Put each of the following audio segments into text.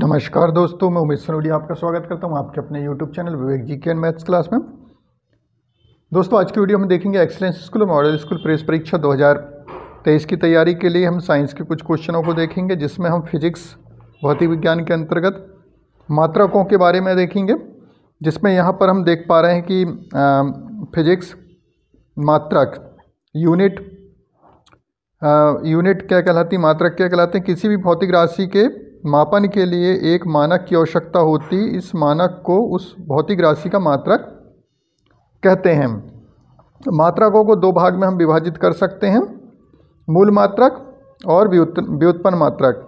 नमस्कार दोस्तों मैं उमेश सनोडिया आपका स्वागत करता हूं आपके अपने यूट्यूब चैनल विवेक जी के एंड मैथ्स क्लास में दोस्तों आज की वीडियो हम देखेंगे excellence school model school press परीक्षा 2023 की तैयारी के लिए हम साइंस के कुछ क्वेश्चनों को देखेंगे जिसमें हम फिजिक्स भौतिक विज्ञान के अंतर्गत मात्रकों के बारे में देखेंगे जिसमें यहाँ पर हम देख पा रहे हैं कि फिजिक्स मात्रक यूनिट आ, यूनिट क्या कहलाती मात्रक क्या कहलाते हैं किसी भी भौतिक राशि के मापन के लिए एक मानक की आवश्यकता होती इस मानक को उस भौतिक राशि का मात्रक कहते हैं मात्रकों को दो भाग में हम विभाजित कर सकते हैं मूल मात्रक और व्युत्पन्न मात्रक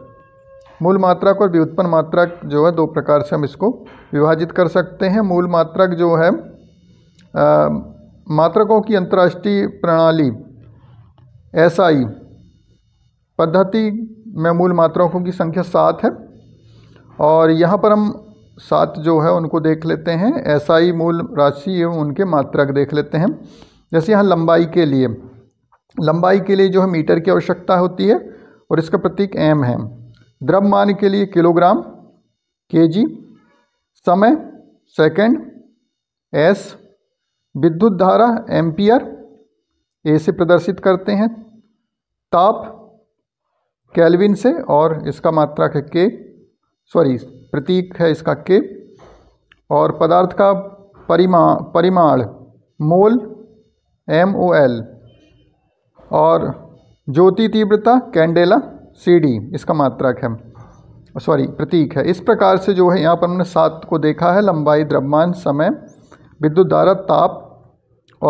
मूल मात्रक और व्युत्पन्न मात्रक जो है दो प्रकार से हम इसको विभाजित कर सकते हैं मूल मात्रक जो है आ, मात्रकों की अंतर्राष्ट्रीय प्रणाली एसआई SI, पद्धति में मूल मात्राओं की संख्या सात है और यहाँ पर हम सात जो है उनको देख लेते हैं ऐसा ही मूल राशि एवं उनके मात्रक देख लेते हैं जैसे यहाँ लंबाई के लिए लंबाई के लिए जो है मीटर की आवश्यकता होती है और इसका प्रतीक एम है द्रव्यमान के लिए किलोग्राम केजी समय सेकंड एस विद्युत धारा एम्पियर ए से प्रदर्शित करते हैं ताप कैलविन से और इसका मात्रक है के सॉरी प्रतीक है इसका के और पदार्थ का परिमा परिमाण मोल एम ओ एल और ज्योति तीव्रता कैंडेला सी डी इसका मात्रक है सॉरी प्रतीक है इस प्रकार से जो है यहाँ पर हमने सात को देखा है लंबाई द्रव्यमान समय विद्युत धारा ताप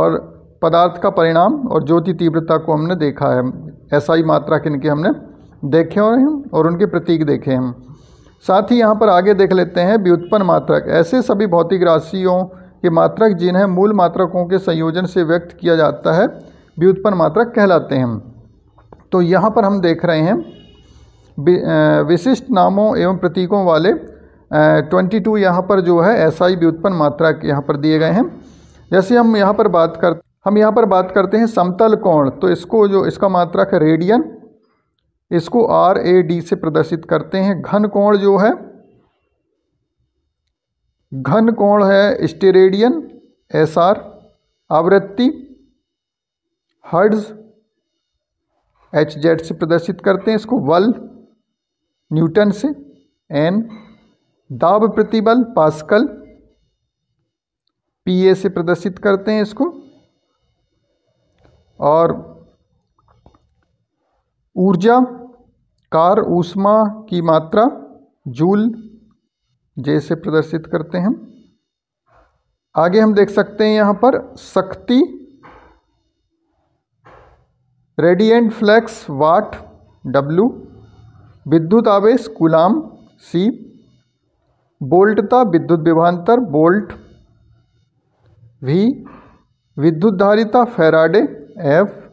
और पदार्थ का परिणाम और ज्योति तीव्रता को हमने देखा है ऐसा ही मात्रा किनकी हमने देखे और हैं और उनके प्रतीक देखे हम साथ ही यहाँ पर आगे देख लेते हैं व्युत्पन्न मात्रक ऐसे सभी भौतिक राशियों के मात्रक जिन्हें मूल मात्रकों के संयोजन से व्यक्त किया जाता है व्युत्पन्न मात्रक कहलाते हैं तो यहाँ पर हम देख रहे हैं विशिष्ट नामों एवं प्रतीकों वाले ट्वेंटी टू यहाँ पर जो है ऐसा ही व्युत्पन्न मात्रक यहाँ पर दिए गए हैं जैसे हम यहाँ पर बात कर हम यहाँ पर बात करते हैं समतल कोण तो इसको जो इसका मात्रक रेडियन इसको आर ए डी से प्रदर्शित करते हैं घन कोण जो है घन कोण है स्टेरेडियन एस आर आवृत्ति हर्ड्स एच जेड से प्रदर्शित करते हैं इसको बल न्यूटन से एन दाब प्रतिबल पास्कल पी ए से प्रदर्शित करते हैं इसको और ऊर्जा कार ऊष्मा की मात्रा जूल जैसे प्रदर्शित करते हैं आगे हम देख सकते हैं यहाँ पर शक्ति रेडिएंट फ्लैक्स वाट डब्ल्यू विद्युत आवेश गुलाम सी बोल्टता विद्युत विभांतर बोल्ट वी विद्युत धारिता फेराडे एफ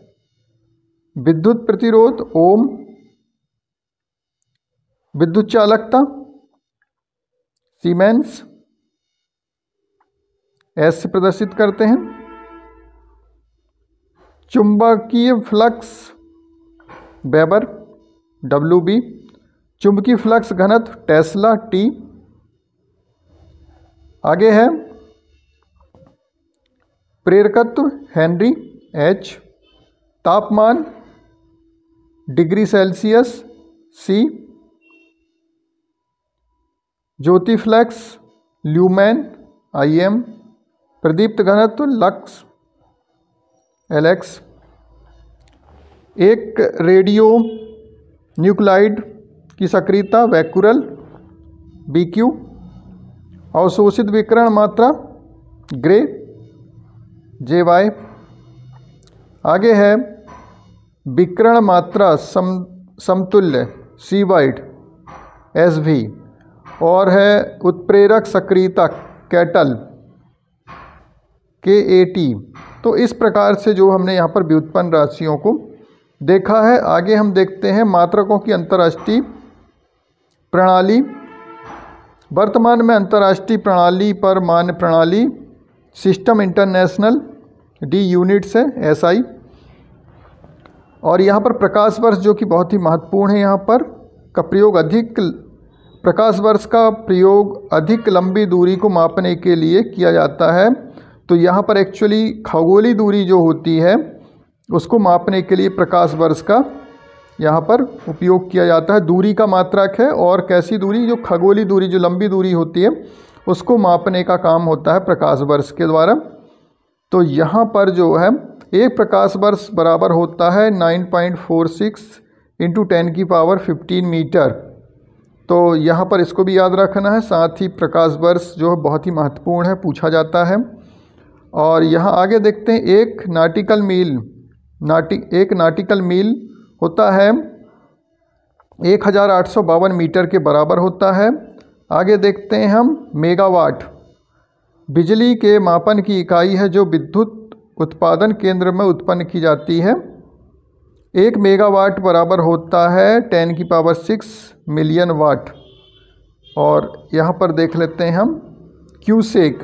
विद्युत प्रतिरोध ओम विद्युत चालकता सीमेंस एस से प्रदर्शित करते हैं चुंबकीय फ्लक्स बेबर डब्ल्यू बी चुंबकीय फ्लक्स घनत्व टेस्ला टी आगे है प्रेरकत्व हेनरी एच तापमान डिग्री सेल्सियस सी ज्योति फ्लैक्स ल्यूमैन आई एम प्रदीप्त घनत्व लक्स एलेक्स एक रेडियो न्यूक्लाइड की सक्रियता वैक्यूरल बी क्यू अवशोषित विकरण मात्रा ग्रे जे वाई आगे है विकर्ण मात्रा सम समतुल्य सी वाइड एस वी और है उत्प्रेरक सक्रियता कैटल के ए टी तो इस प्रकार से जो हमने यहाँ पर व्युत्पन्न राशियों को देखा है आगे हम देखते हैं मात्रकों की अंतर्राष्ट्रीय प्रणाली वर्तमान में अंतर्राष्ट्रीय प्रणाली पर मान प्रणाली सिस्टम इंटरनेशनल डी यूनिट्स है एसआई और यहाँ पर प्रकाश वर्ष जो कि बहुत ही महत्वपूर्ण है यहाँ पर का प्रयोग अधिक प्रकाश वर्ष का प्रयोग अधिक लंबी दूरी को मापने के लिए किया जाता है तो यहाँ पर एक्चुअली खगोली दूरी जो होती है उसको मापने के लिए प्रकाश वर्ष का यहाँ पर उपयोग किया जाता है दूरी का मात्रक है और कैसी दूरी जो खगोली दूरी जो लंबी दूरी होती है उसको मापने का काम होता है प्रकाश वर्ष के द्वारा तो यहाँ पर जो है एक प्रकाश वर्ष बराबर होता है 9.46 point four six into ten की पावर 15 मीटर तो यहाँ पर इसको भी याद रखना है साथ ही प्रकाश वर्ष जो है बहुत ही महत्वपूर्ण है पूछा जाता है और यहाँ आगे देखते हैं एक नाटिकल मील नाटिक एक नाटिकल मील होता है एक हज़ार आठ सौ बावन मीटर के बराबर होता है आगे देखते हैं हम मेगावाट बिजली के मापन की इकाई है जो विद्युत उत्पादन केंद्र में उत्पन्न की जाती है एक मेगावाट बराबर होता है टेन की पावर सिक्स मिलियन वाट और यहाँ पर देख लेते हैं हम क्यूसेक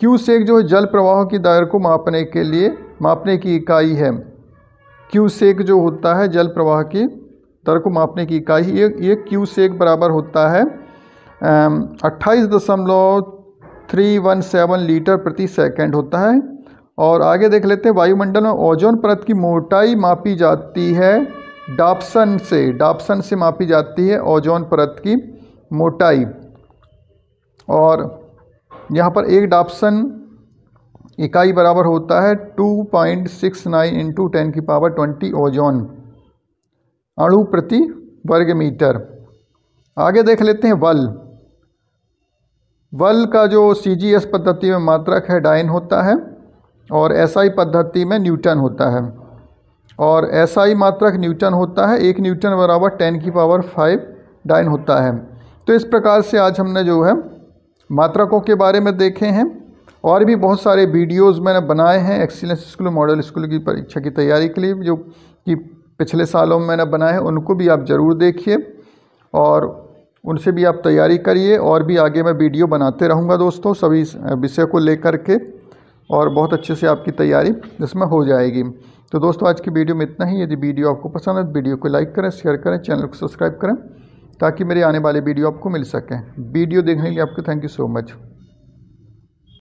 क्यूसेक जो है जल प्रवाह की दायर को मापने के लिए मापने की इकाई है क्यूसेक जो होता है जल प्रवाह की दर को मापने की इकाई ये ये क्यूसेक बराबर होता है Um, अट्ठाईस दशमलव थ्री वन सेवन लीटर प्रति सेकंड होता है और आगे देख लेते हैं वायुमंडल में ओजोन परत की मोटाई मापी जाती है डापसन से डापसन से मापी जाती है ओजोन परत की मोटाई और यहाँ पर एक डापसन इकाई बराबर होता है 2.69 point six nine into ten की पावर 20 ओजोन अणु प्रति वर्ग मीटर आगे देख लेते हैं वल वल का जो सी जी एस पद्धति में मात्रक है डाइन होता है और एस आई पद्धति में न्यूटन होता है और एस आई मात्रक न्यूटन होता है एक न्यूटन बराबर टेन की पावर फाइव डाइन होता है तो इस प्रकार से आज हमने जो है मात्रकों के बारे में देखे हैं और भी बहुत सारे वीडियोस मैंने बनाए हैं एक्सीलेंस स्कूल मॉडल स्कूल की परीक्षा की तैयारी के लिए जो कि पिछले सालों में मैंने बनाए हैं उनको भी आप ज़रूर देखिए और उनसे भी आप तैयारी करिए और भी आगे मैं वीडियो बनाते रहूँगा दोस्तों सभी विषय को लेकर के और बहुत अच्छे से आपकी तैयारी इसमें हो जाएगी तो दोस्तों आज की वीडियो में इतना ही यदि वीडियो आपको पसंद है तो वीडियो को लाइक करें शेयर करें चैनल को सब्सक्राइब करें ताकि मेरे आने वाले वीडियो आपको मिल सकें वीडियो देखने के लिए आपको थैंक यू सो मच